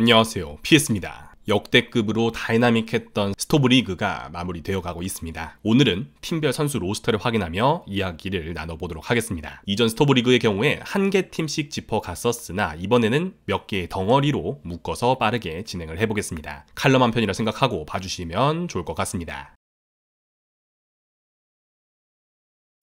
안녕하세요 피했습니다 역대급으로 다이나믹했던 스토브리그가 마무리되어 가고 있습니다. 오늘은 팀별 선수 로스터를 확인하며 이야기를 나눠보도록 하겠습니다. 이전 스토브리그의 경우에 한 개 팀씩 짚어갔었으나 이번에는 몇 개의 덩어리로 묶어서 빠르게 진행을 해보겠습니다. 칼럼 한 편이라 생각하고 봐주시면 좋을 것 같습니다.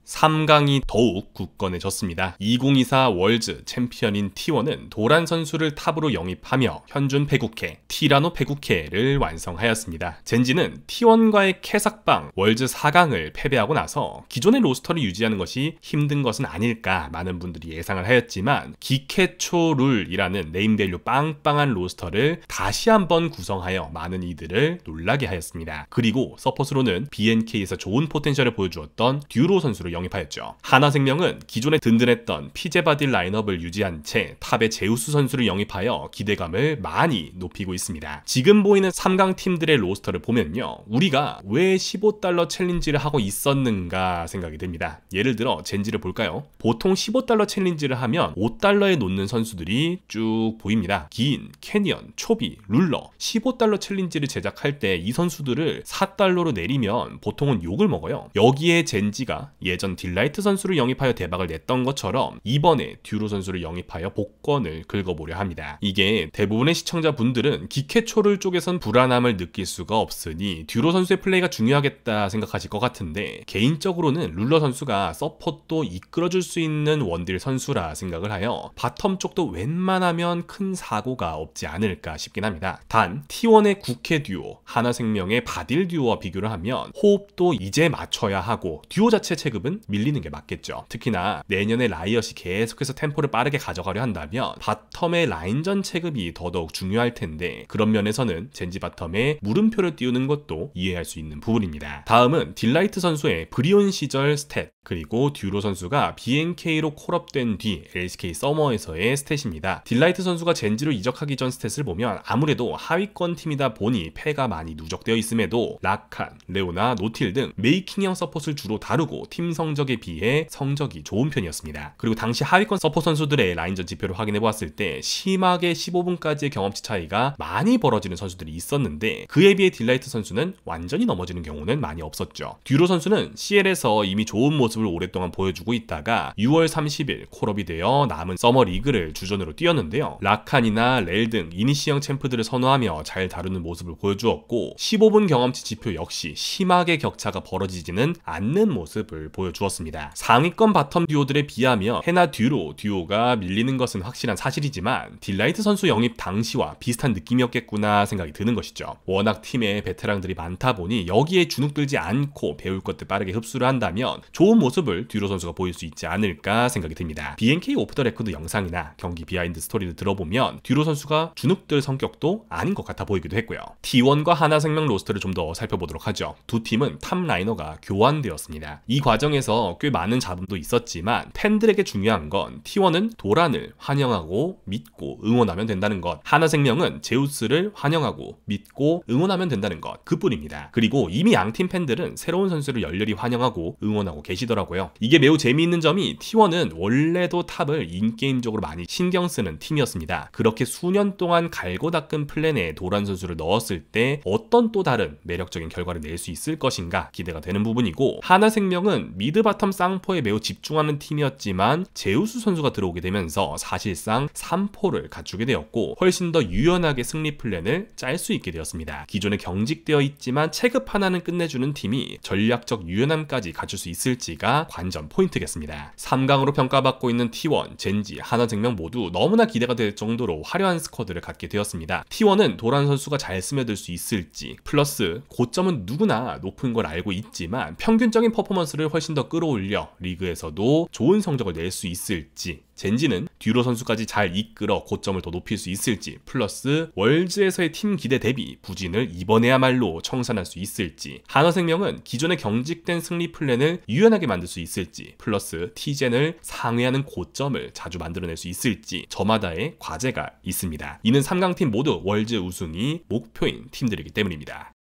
3강이 더욱 굳건해졌습니다. 2024 월즈 챔피언인 T1은 도란 선수를 탑으로 영입하며 현준 페국해, 티라노 페국해를 완성하였습니다. 젠지는 T1과의 캐삭방 월즈 4강을 패배하고 나서 기존의 로스터를 유지하는 것이 힘든 것은 아닐까 많은 분들이 예상을 하였지만 기케초 룰이라는 네임밸류 빵빵한 로스터를 다시 한번 구성하여 많은 이들을 놀라게 하였습니다. 그리고 서폿스로는 BNK에서 좋은 포텐셜을 보여주었던 듀로 선수를 영입하였죠. 하나생명은 기존에 든든했던 피제바딜 라인업을 유지한 채 탑에 제우스 선수를 영입하여 기대감을 많이 높이고 있습니다. 지금 보이는 3강 팀들의 로스터를 보면요. 우리가 왜 15달러 챌린지를 하고 있었는가 생각이 듭니다. 예를 들어 젠지를 볼까요? 보통 15달러 챌린지를 하면 5달러에 놓는 선수들이 쭉 보입니다. 긴, 캐니언, 초비, 룰러 15달러 챌린지를 제작할 때 이 선수들을 4달러로 내리면 보통은 욕을 먹어요. 여기에 젠지가 예전 전 딜라이트 선수를 영입하여 대박을 냈던 것처럼 이번에 듀루 선수를 영입하여 복권을 긁어보려 합니다. 이게 대부분의 시청자분들은 기케초를 쪽에선 불안함을 느낄 수가 없으니 듀로 선수의 플레이가 중요하겠다 생각하실 것 같은데 개인적으로는 룰러 선수가 서포트도 이끌어줄 수 있는 원딜 선수라 생각을 하여 바텀 쪽도 웬만하면 큰 사고가 없지 않을까 싶긴 합니다. 단 T1의 국회 듀오, 하나생명의 바딜 듀오와 비교를 하면 호흡도 이제 맞춰야 하고 듀오 자체 체급은 밀리는 게 맞겠죠. 특히나 내년에 라이엇이 계속해서 템포를 빠르게 가져가려 한다면 바텀의 라인전 체급이 더더욱 중요할 텐데 그런 면에서는 젠지 바텀에 물음표를 띄우는 것도 이해할 수 있는 부분입니다. 다음은 딜라이트 선수의 브리온 시절 스탯 그리고 듀로 선수가 BNK로 콜업된 뒤 LCK 서머에서의 스탯입니다. 딜라이트 선수가 젠지로 이적하기 전 스탯을 보면 아무래도 하위권 팀이다 보니 패가 많이 누적되어 있음에도 라칸, 레오나, 노틸 등 메이킹형 서폿을 주로 다루고 팀 성적에 비해 성적이 좋은 편이었습니다. 그리고 당시 하위권 서폿 선수들의 라인전 지표를 확인해 보았을 때 심하게 15분까지의 경험치 차이가 많이 벌어지는 선수들이 있었는데 그에 비해 딜라이트 선수는 완전히 넘어지는 경우는 많이 없었죠. 듀로 선수는 CL에서 이미 좋은 모습 모습을 오랫동안 보여주고 있다가 6월 30일 콜업이 되어 남은 서머 리그를 주전으로 뛰었는데요. 라칸이나 렐 등 이니시형 챔프들을 선호하며 잘 다루는 모습을 보여주었고 15분 경험치 지표 역시 심하게 격차가 벌어지지는 않는 모습을 보여주었습니다. 상위권 바텀 듀오들에 비하며헤나 듀로 듀오가 밀리는 것은 확실한 사실이지만 딜라이트 선수 영입 당시와 비슷한 느낌이었겠구나 생각이 드는 것이죠. 워낙 팀에 베테랑들이 많다 보니 여기에 주눅들지 않고 배울 것들 빠르게 흡수를 한다면 좋은 모습 모습을 뒤로 선수가 보일 수 있지 않을까 생각이 듭니다. BNK 오프 더 레코드 영상이나 경기 비하인드 스토리를 들어보면 뒤로 선수가 주눅들 성격도 아닌 것 같아 보이기도 했고요. T1과 하나생명 로스트를 좀 더 살펴보도록 하죠. 두 팀은 탑라이너가 교환되었습니다. 이 과정에서 꽤 많은 잡음도 있었지만 팬들에게 중요한 건 T1은 도란을 환영하고 믿고 응원하면 된다는 것 하나생명은 제우스를 환영하고 믿고 응원하면 된다는 것 그뿐입니다. 그리고 이미 양 팀 팬들은 새로운 선수를 열렬히 환영하고 응원하고 계시더라고요. 하더라고요. 이게 매우 재미있는 점이 T1은 원래도 탑을 인게임적으로 많이 신경 쓰는 팀이었습니다. 그렇게 수년 동안 갈고 닦은 플랜에 도란 선수를 넣었을 때 어떤 또 다른 매력적인 결과를 낼 수 있을 것인가 기대가 되는 부분이고 하나생명은 미드 바텀 쌍포에 매우 집중하는 팀이었지만 제우스 선수가 들어오게 되면서 사실상 3포를 갖추게 되었고 훨씬 더 유연하게 승리 플랜을 짤 수 있게 되었습니다. 기존에 경직되어 있지만 체급 하나는 끝내주는 팀이 전략적 유연함까지 갖출 수 있을지 경기가 관전 포인트겠습니다. 3강으로 평가받고 있는 T1, 젠지, 하나증명 모두 너무나 기대가 될 정도로 화려한 스쿼드를 갖게 되었습니다. T1은 도란 선수가 잘 스며들 수 있을지 플러스 고점은 누구나 높은 걸 알고 있지만 평균적인 퍼포먼스를 훨씬 더 끌어올려 리그에서도 좋은 성적을 낼 수 있을지 젠지는 뒤로 선수까지 잘 이끌어 고점을 더 높일 수 있을지 플러스 월즈에서의 팀 기대 대비 부진을 이번에야말로 청산할 수 있을지 한화생명은 기존의 경직된 승리 플랜을 유연하게 만들 수 있을지 플러스 티젠을 상회하는 고점을 자주 만들어낼 수 있을지 저마다의 과제가 있습니다. 이는 3강팀 모두 월즈 우승이 목표인 팀들이기 때문입니다.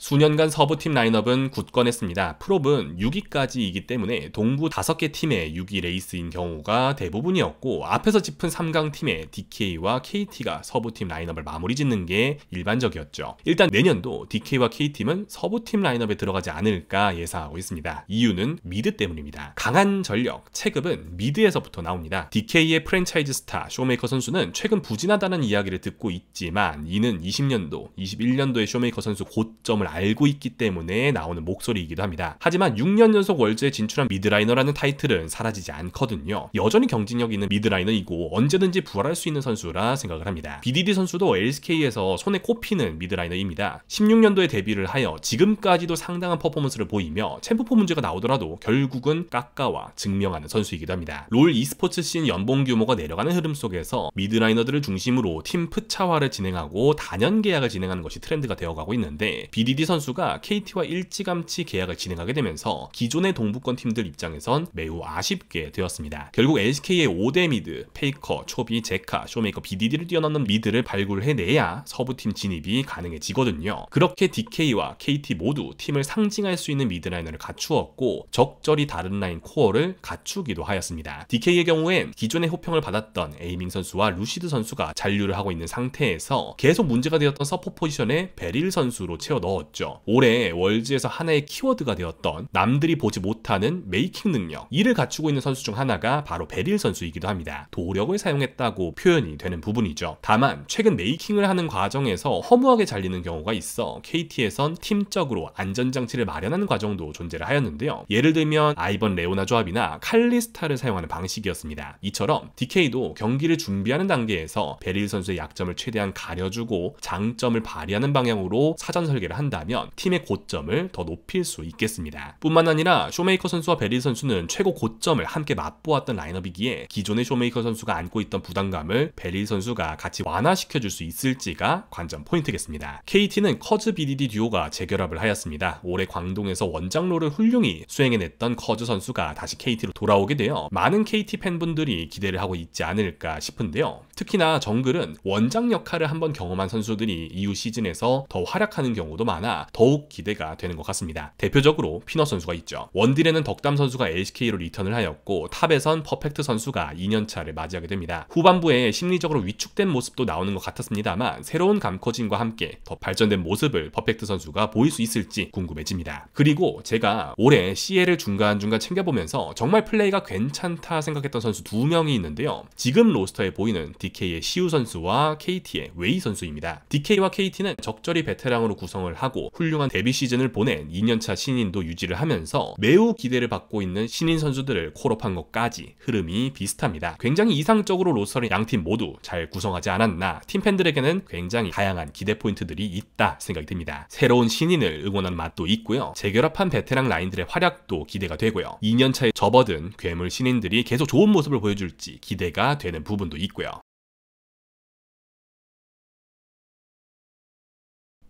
수년간 서부팀 라인업은 굳건했습니다. 프롭은 6위까지이기 때문에 동부 5개 팀의 6위 레이스인 경우가 대부분이었고 앞에서 짚은 3강 팀의 DK와 KT가 서부팀 라인업을 마무리 짓는 게 일반적이었죠. 일단 내년도 DK와 KT는 서부팀 라인업에 들어가지 않을까 예상하고 있습니다. 이유는 미드 때문입니다. 강한 전력, 체급은 미드에서부터 나옵니다. DK의 프랜차이즈 스타 쇼메이커 선수는 최근 부진하다는 이야기를 듣고 있지만 이는 20년도, 21년도의 쇼메이커 선수 고점을 알고 있기 때문에 나오는 목소리이기도 합니다. 하지만 6년 연속 월드에 진출한 미드라이너라는 타이틀은 사라지지 않거든요. 여전히 경쟁력 있는 미드라이너이고 언제든지 부활할 수 있는 선수라 생각을 합니다. BDD 선수도 l s k 에서 손에 꼽히는 미드라이너입니다. 16년도에 데뷔를 하여 지금까지도 상당한 퍼포먼스를 보이며 챔프포 문제가 나오더라도 결국은 깎아와 증명하는 선수이기도 합니다. 롤 e스포츠 씬 연봉 규모가 내려가는 흐름 속에서 미드라이너들을 중심으로 팀프차화를 진행하고 단연 계약을 진행하는 것이 트렌드가 되어가고 있는데 BDD GD 선수가 KT와 일찌감치 계약을 진행하게 되면서 기존의 동부권 팀들 입장에선 매우 아쉽게 되었습니다. 결국 LCK의 5대 미드, 페이커, 초비, 제카, 쇼메이커, BDD를 뛰어넘는 미드를 발굴해내야 서부팀 진입이 가능해지거든요. 그렇게 DK와 KT 모두 팀을 상징할 수 있는 미드라이너를 갖추었고 적절히 다른 라인 코어를 갖추기도 하였습니다. DK의 경우엔 기존의 호평을 받았던 에이밍 선수와 루시드 선수가 잔류를 하고 있는 상태에서 계속 문제가 되었던 서포 포지션에 베릴 선수로 채워 넣었죠. 나왔죠. 올해 월즈에서 하나의 키워드가 되었던 남들이 보지 못하는 메이킹 능력. 이를 갖추고 있는 선수 중 하나가 바로 베릴 선수이기도 합니다. 도력을 사용했다고 표현이 되는 부분이죠. 다만 최근 메이킹을 하는 과정에서 허무하게 잘리는 경우가 있어 KT에선 팀적으로 안전장치를 마련하는 과정도 존재를 하였는데요. 예를 들면 아이번 레오나 조합이나 칼리스타를 사용하는 방식이었습니다. 이처럼 DK도 경기를 준비하는 단계에서 베릴 선수의 약점을 최대한 가려주고 장점을 발휘하는 방향으로 사전 설계를 한다. 한다면 팀의 고점을 더 높일 수 있겠습니다. 뿐만 아니라 쇼메이커 선수와 베리 선수는 최고 고점을 함께 맛보았던 라인업이기에 기존의 쇼메이커 선수가 안고 있던 부담감을 베리 선수가 같이 완화시켜줄 수 있을지가 관전 포인트겠습니다. KT는 커즈 BDD 듀오가 재결합을 하였습니다. 올해 광동에서 원장로를 훌륭히 수행해냈던 커즈 선수가 다시 KT로 돌아오게 되어 많은 KT 팬분들이 기대를 하고 있지 않을까 싶은데요. 특히나 정글은 원장 역할을 한번 경험한 선수들이 이후 시즌에서 더 활약하는 경우도 많아 있나 더욱 기대가 되는 것 같습니다. 대표적으로 피너 선수가 있죠. 원딜에는 덕담 선수가 LCK로 리턴을 하였고 탑에선 퍼펙트 선수가 2년차를 맞이하게 됩니다. 후반부에 심리적으로 위축된 모습도 나오는 것 같았습니다만 새로운 감커진과 함께 더 발전된 모습을 퍼펙트 선수가 보일 수 있을지 궁금해집니다. 그리고 제가 올해 CL을 중간중간 챙겨보면서 정말 플레이가 괜찮다 생각했던 선수 두 명이 있는데요. 지금 로스터에 보이는 DK의 시우 선수와 KT의 웨이 선수입니다. DK와 KT는 적절히 베테랑으로 구성을 하고 하고 훌륭한 데뷔 시즌을 보낸 2년차 신인도 유지를 하면서 매우 기대를 받고 있는 신인 선수들을 콜업한 것까지 흐름이 비슷합니다. 굉장히 이상적으로 로스터를 양팀 모두 잘 구성하지 않았나 팀 팬들에게는 굉장히 다양한 기대 포인트들이 있다 생각이 듭니다. 새로운 신인을 응원하는 맛도 있고요. 재결합한 베테랑 라인들의 활약도 기대가 되고요. 2년차에 접어든 괴물 신인들이 계속 좋은 모습을 보여줄지 기대가 되는 부분도 있고요.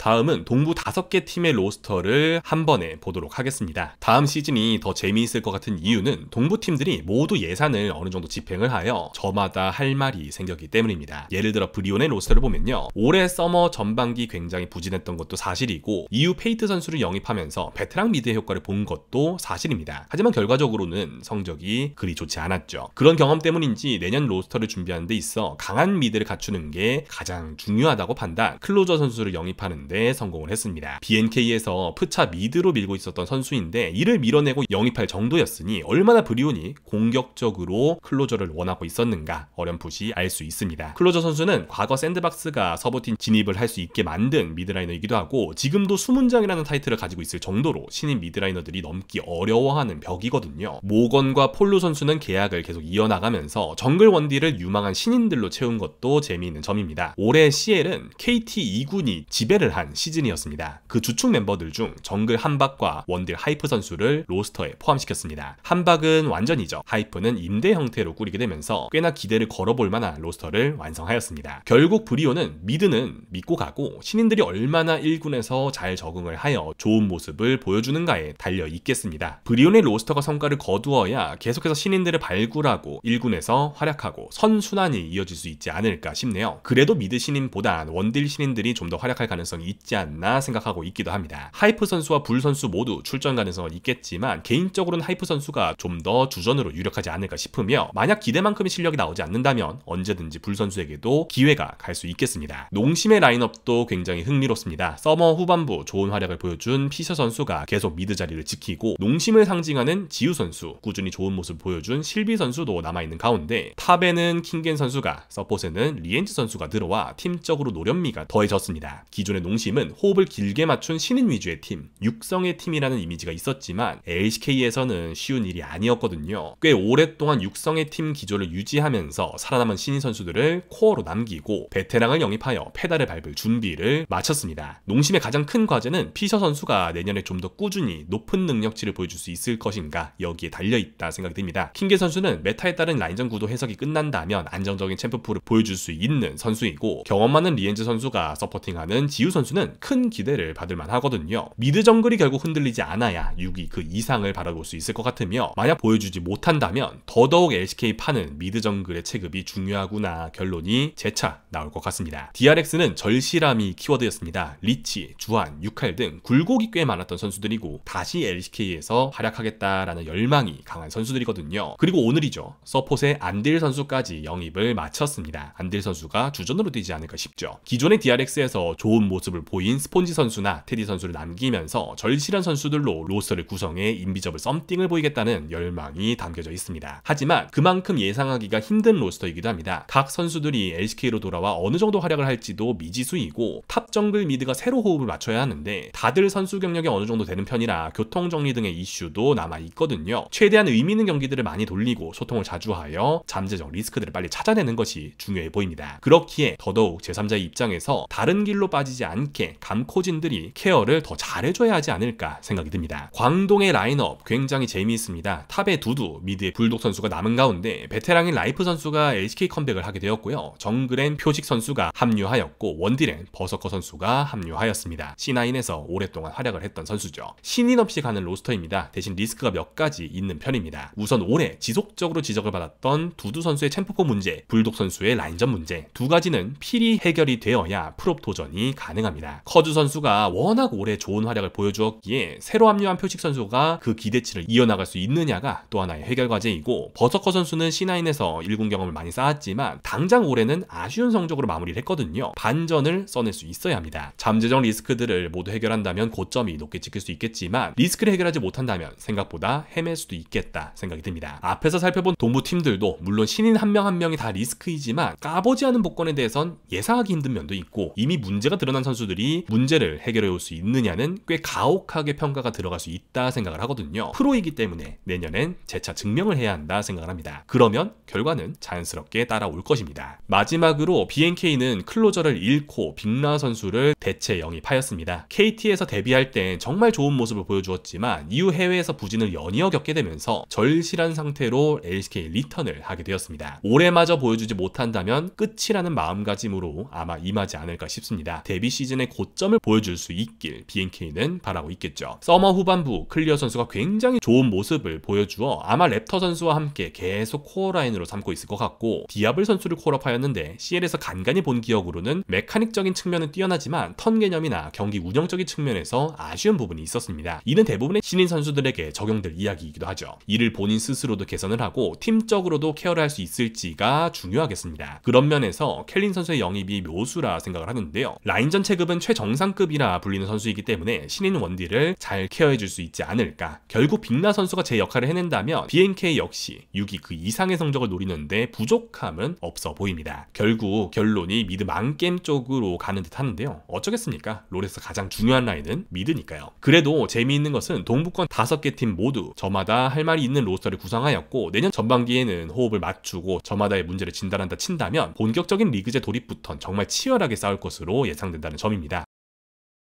다음은 동부 다섯 개 팀의 로스터를 한 번에 보도록 하겠습니다. 다음 시즌이 더 재미있을 것 같은 이유는 동부 팀들이 모두 예산을 어느 정도 집행을 하여 저마다 할 말이 생겼기 때문입니다. 예를 들어 브리온의 로스터를 보면요. 올해 서머 전반기 굉장히 부진했던 것도 사실이고 이후 페이트 선수를 영입하면서 베테랑 미드의 효과를 본 것도 사실입니다. 하지만 결과적으로는 성적이 그리 좋지 않았죠. 그런 경험 때문인지 내년 로스터를 준비하는 데 있어 강한 미드를 갖추는 게 가장 중요하다고 판단 클로저 선수를 영입하는 네 성공을 했습니다. BNK에서 푸차 미드로 밀고 있었던 선수인데 이를 밀어내고 영입할 정도였으니 얼마나 브리온이 공격적으로 클로저를 원하고 있었는가 어렴풋이 알 수 있습니다. 클로저 선수는 과거 샌드박스가 서브팀 진입을 할 수 있게 만든 미드라이너이기도 하고 지금도 수문장이라는 타이틀을 가지고 있을 정도로 신인 미드라이너들이 넘기 어려워하는 벽이거든요. 모건과 폴로 선수는 계약을 계속 이어나가면서 정글 원딜을 유망한 신인들로 채운 것도 재미있는 점입니다. 올해 CL은 KT 2군이 지배를 하한 시즌이었습니다. 그 주축 멤버들 중 정글 한박과 원딜 하이프 선수를 로스터에 포함시켰습니다. 한박은 완전이죠. 하이프는 임대 형태로 꾸리게 되면서 꽤나 기대를 걸어볼 만한 로스터를 완성하였습니다. 결국 브리오는 미드는 믿고 가고 신인들이 얼마나 1군에서 잘 적응을 하여 좋은 모습을 보여주는가에 달려 있겠습니다. 브리온의 로스터가 성과를 거두어야 계속해서 신인들을 발굴하고 1군에서 활약하고 선순환이 이어질 수 있지 않을까 싶네요. 그래도 미드 신인보단 원딜 신인들이 좀 더 활약할 가능성이 있지 않나 생각하고 있기도 합니다. 하이프 선수와 불 선수 모두 출전 가능성은 있겠지만 개인적으로는 하이프 선수가 좀 더 주전으로 유력하지 않을까 싶으며 만약 기대만큼의 실력이 나오지 않는다면 언제든지 불 선수에게도 기회가 갈 수 있겠습니다. 농심의 라인업도 굉장히 흥미롭습니다. 서머 후반부 좋은 활약을 보여준 피셔 선수가 계속 미드 자리를 지키고 농심을 상징하는 지우 선수 꾸준히 좋은 모습 보여준 실비 선수도 남아있는 가운데 탑에는 킹겐 선수가 서폿에는 리엔즈 선수가 들어와 팀적으로 노련미가 더해졌습니다. 기존의 농심 중심은 호흡을 길게 맞춘 신인 위주의 팀, 육성의 팀이라는 이미지가 있었지만 LCK에서는 쉬운 일이 아니었거든요. 꽤 오랫동안 육성의 팀 기조를 유지하면서 살아남은 신인 선수들을 코어로 남기고 베테랑을 영입하여 페달을 밟을 준비를 마쳤습니다. 농심의 가장 큰 과제는 피셔 선수가 내년에 좀 더 꾸준히 높은 능력치를 보여줄 수 있을 것인가 여기에 달려있다 생각이 듭니다. 킹계 선수는 메타에 따른 라인전 구도 해석이 끝난다면 안정적인 챔프풀을 보여줄 수 있는 선수이고 경험 많은 리엔즈 선수가 서포팅하는 지우 선수 선수는 큰 기대를 받을 만하거든요. 미드 정글이 결국 흔들리지 않아야 6위 그 이상을 바라볼 수 있을 것 같으며 만약 보여주지 못한다면 더더욱 LCK 파는 미드 정글의 체급이 중요하구나 결론이 재차 나올 것 같습니다. DRX는 절실함이 키워드였습니다. 리치, 주한, 육칼 등 굴곡이 꽤 많았던 선수들이고 다시 LCK에서 활약하겠다라는 열망이 강한 선수들이거든요. 그리고 오늘이죠. 서폿의 안딜 선수까지 영입을 마쳤습니다. 안딜 선수가 주전으로 뛰지 않을까 싶죠. 기존의 DRX에서 좋은 모습을 모습을 보인 스폰지 선수나 테디 선수를 남기면서 절실한 선수들로 로스터를 구성해 인비저블 썸띵을 보이겠다는 열망이 담겨져 있습니다. 하지만 그만큼 예상하기가 힘든 로스터이기도 합니다. 각 선수들이 LCK로 돌아와 어느 정도 활약을 할지도 미지수이고 탑 정글 미드가 새로 호흡을 맞춰야 하는데 다들 선수 경력이 어느 정도 되는 편이라 교통 정리 등의 이슈도 남아 있거든요. 최대한 의미 있는 경기들을 많이 돌리고 소통을 자주 하여 잠재적 리스크들을 빨리 찾아내는 것이 중요해 보입니다. 그렇기에 더더욱 제3자의 입장에서 다른 길로 빠지지 않 않게 감코진들이 케어를 더 잘해줘야 하지 않을까 생각이 듭니다. 광동의 라인업 굉장히 재미있습니다. 탑에 두두, 미드에 불독 선수가 남은 가운데 베테랑인 라이프 선수가 LCK 컴백을 하게 되었고요. 정글엔 표식 선수가 합류하였고 원딜엔 버서커 선수가 합류하였습니다. C9에서 오랫동안 활약을 했던 선수죠. 신인 없이 가는 로스터입니다. 대신 리스크가 몇 가지 있는 편입니다. 우선 올해 지속적으로 지적을 받았던 두두 선수의 챔프포 문제, 불독 선수의 라인전 문제 두 가지는 필히 해결이 되어야 프롭 도전이 가능합니다. 가능합니다. 커즈 선수가 워낙 오래 좋은 활약을 보여주었기에 새로 합류한 표식 선수가 그 기대치를 이어나갈 수 있느냐가 또 하나의 해결 과제이고 버서커 선수는 C9에서 1군 경험을 많이 쌓았지만 당장 올해는 아쉬운 성적으로 마무리를 했거든요. 반전을 써낼 수 있어야 합니다. 잠재적 리스크들을 모두 해결한다면 고점이 높게 찍힐 수 있겠지만 리스크를 해결하지 못한다면 생각보다 헤맬 수도 있겠다 생각이 듭니다. 앞에서 살펴본 동부 팀들도 물론 신인 한 명한 한 명이 다 리스크이지만 까보지 않은 복권에 대해선 예상하기 힘든 면도 있고 이미 문제가 드러난 선수 선수들이 문제를 해결해 올 수 있느냐는 꽤 가혹하게 평가가 들어갈 수 있다 생각을 하거든요. 프로이기 때문에 내년엔 재차 증명을 해야 한다 생각을 합니다. 그러면 결과는 자연스럽게 따라올 것입니다. 마지막으로 BNK는 클로저를 잃고 빅라 선수를 대체 영입하였습니다. KT에서 데뷔할 땐 정말 좋은 모습을 보여주었지만 이후 해외에서 부진을 연이어 겪게 되면서 절실한 상태로 LCK 리턴을 하게 되었습니다. 올해마저 보여주지 못한다면 끝이라는 마음가짐으로 아마 임하지 않을까 싶습니다. 데뷔 시즌 시즌의 고점을 보여줄 수 있길 BNK는 바라고 있겠죠. 서머 후반부 클리어 선수가 굉장히 좋은 모습을 보여주어 아마 랩터 선수와 함께 계속 코어 라인으로 삼고 있을 것 같고 디아블 선수를 콜업하였는데 CL에서 간간히 본 기억으로는 메카닉적인 측면은 뛰어나지만 턴 개념이나 경기 운영적인 측면에서 아쉬운 부분이 있었습니다. 이는 대부분의 신인 선수들에게 적용될 이야기이기도 하죠. 이를 본인 스스로도 개선을 하고 팀적으로도 케어를 할 수 있을지가 중요하겠습니다. 그런 면에서 켈린 선수의 영입이 묘수라 생각을 하는데요. 라인 전체 체급은 최정상급이라 불리는 선수이기 때문에 신인 원딜을 잘 케어해줄 수 있지 않을까. 결국 빅나 선수가 제 역할을 해낸다면 BNK 역시 6위 그 이상의 성적을 노리는데 부족함은 없어 보입니다. 결국 결론이 미드 망겜 쪽으로 가는 듯 하는데요. 어쩌겠습니까? 롤에서 가장 중요한 라인은 미드니까요. 그래도 재미있는 것은 동부권 5개 팀 모두 저마다 할 말이 있는 로스터를 구성하였고 내년 전반기에는 호흡을 맞추고 저마다의 문제를 진단한다 친다면 본격적인 리그제 돌입부턴 정말 치열하게 싸울 것으로 예상된다는 점 점입니다.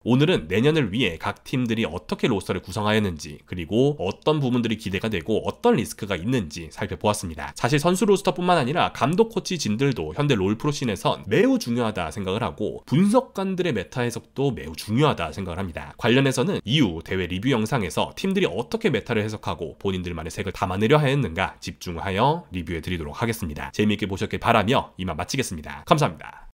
오늘은 내년을 위해 각 팀들이 어떻게 로스터를 구성하였는지 그리고 어떤 부분들이 기대가 되고 어떤 리스크가 있는지 살펴보았습니다. 사실 선수 로스터뿐만 아니라 감독 코치 진들도 현대 롤프로씬에선 매우 중요하다 생각을 하고 분석관들의 메타 해석도 매우 중요하다 생각을 합니다. 관련해서는 이후 대회 리뷰 영상에서 팀들이 어떻게 메타를 해석하고 본인들만의 색을 담아내려 하였는가 집중하여 리뷰해 드리도록 하겠습니다. 재미있게 보셨길 바라며 이만 마치겠습니다. 감사합니다.